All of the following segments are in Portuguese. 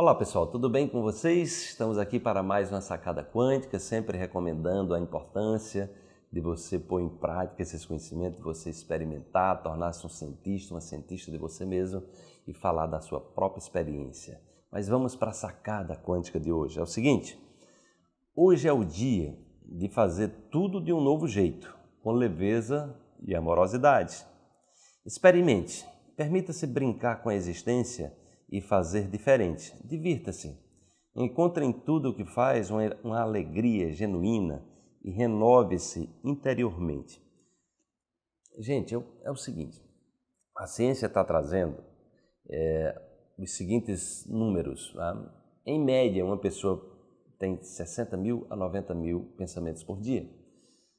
Olá pessoal, tudo bem com vocês? Estamos aqui para mais uma sacada quântica, sempre recomendando a importância de você pôr em prática esses conhecimentos, de você experimentar, tornar-se um cientista, uma cientista de você mesmo e falar da sua própria experiência. Mas vamos para a sacada quântica de hoje. É o seguinte: hoje é o dia de fazer tudo de um novo jeito, com leveza e amorosidade. Experimente, permita-se brincar com a existência e fazer diferente. Divirta-se. Encontre em tudo o que faz uma alegria genuína e renove-se interiormente. Gente, é o é seguinte: a ciência está trazendo é, os seguintes números. Tá? Em média, uma pessoa tem 60 mil a 90 mil pensamentos por dia.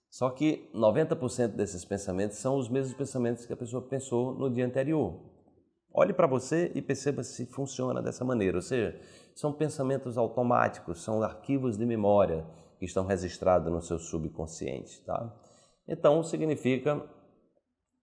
Só que 90% desses pensamentos são os mesmos pensamentos que a pessoa pensou no dia anterior. Olhe para você e perceba se funciona dessa maneira. Ou seja, são pensamentos automáticos, são arquivos de memória que estão registrados no seu subconsciente. Tá? Então, significa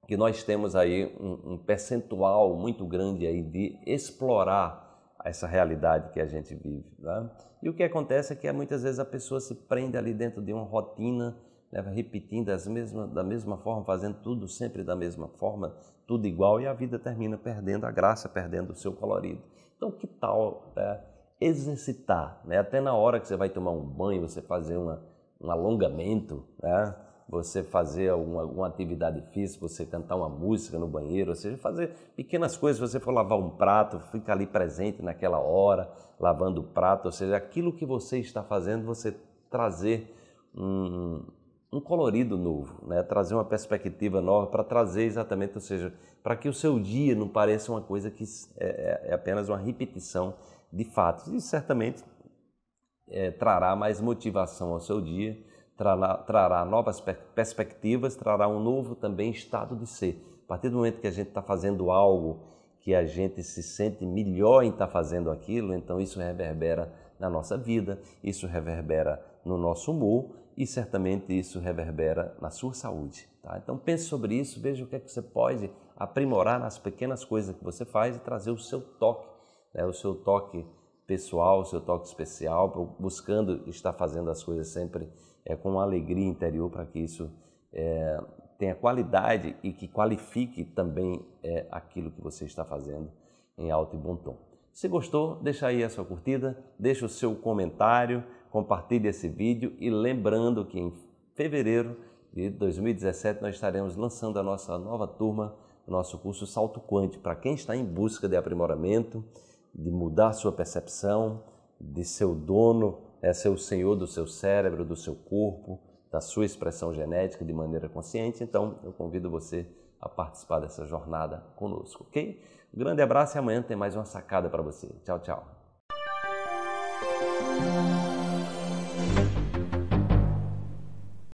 que nós temos aí um, um percentual muito grande aí de explorar essa realidade que a gente vive. Né? E o que acontece é que muitas vezes a pessoa se prende ali dentro de uma rotina leva repetindo as mesmas, da mesma forma, fazendo tudo sempre da mesma forma, tudo igual, e a vida termina perdendo a graça, perdendo o seu colorido. Então, que tal né, exercitar? Né? Até na hora que você vai tomar um banho, você fazer uma, um alongamento, né? você fazer alguma, alguma, atividade física, você cantar uma música no banheiro, ou seja, fazer pequenas coisas. Você for lavar um prato, fica ali presente naquela hora, lavando o prato, ou seja, aquilo que você está fazendo, você trazer um, um colorido novo, né? trazer uma perspectiva nova para trazer exatamente, ou seja, para que o seu dia não pareça uma coisa que é, é, é apenas uma repetição de fatos. E certamente é, trará mais motivação ao seu dia, trará, trará novas perspectivas, trará um novo também estado de ser. A partir do momento que a gente está fazendo algo que a gente se sente melhor em estar tá fazendo aquilo, então isso reverbera na nossa vida, isso reverbera no nosso humor e certamente isso reverbera na sua saúde. Tá? Então pense sobre isso, veja o que é que você pode aprimorar nas pequenas coisas que você faz e trazer o seu toque, né? o seu toque pessoal, o seu toque especial, buscando estar fazendo as coisas sempre é, com alegria interior para que isso é, tenha qualidade e que qualifique também é, aquilo que você está fazendo em alto e bom tom. Se gostou, deixa aí a sua curtida, deixa o seu comentário compartilhe esse vídeo e lembrando que em fevereiro de 2017 nós estaremos lançando a nossa nova turma, o nosso curso Salto Quântico, para quem está em busca de aprimoramento, de mudar sua percepção, de seu dono, é ser o senhor do seu cérebro, do seu corpo, da sua expressão genética de maneira consciente. Então, eu convido você a participar dessa jornada conosco, ok? Um grande abraço e amanhã tem mais uma sacada para você. Tchau, tchau.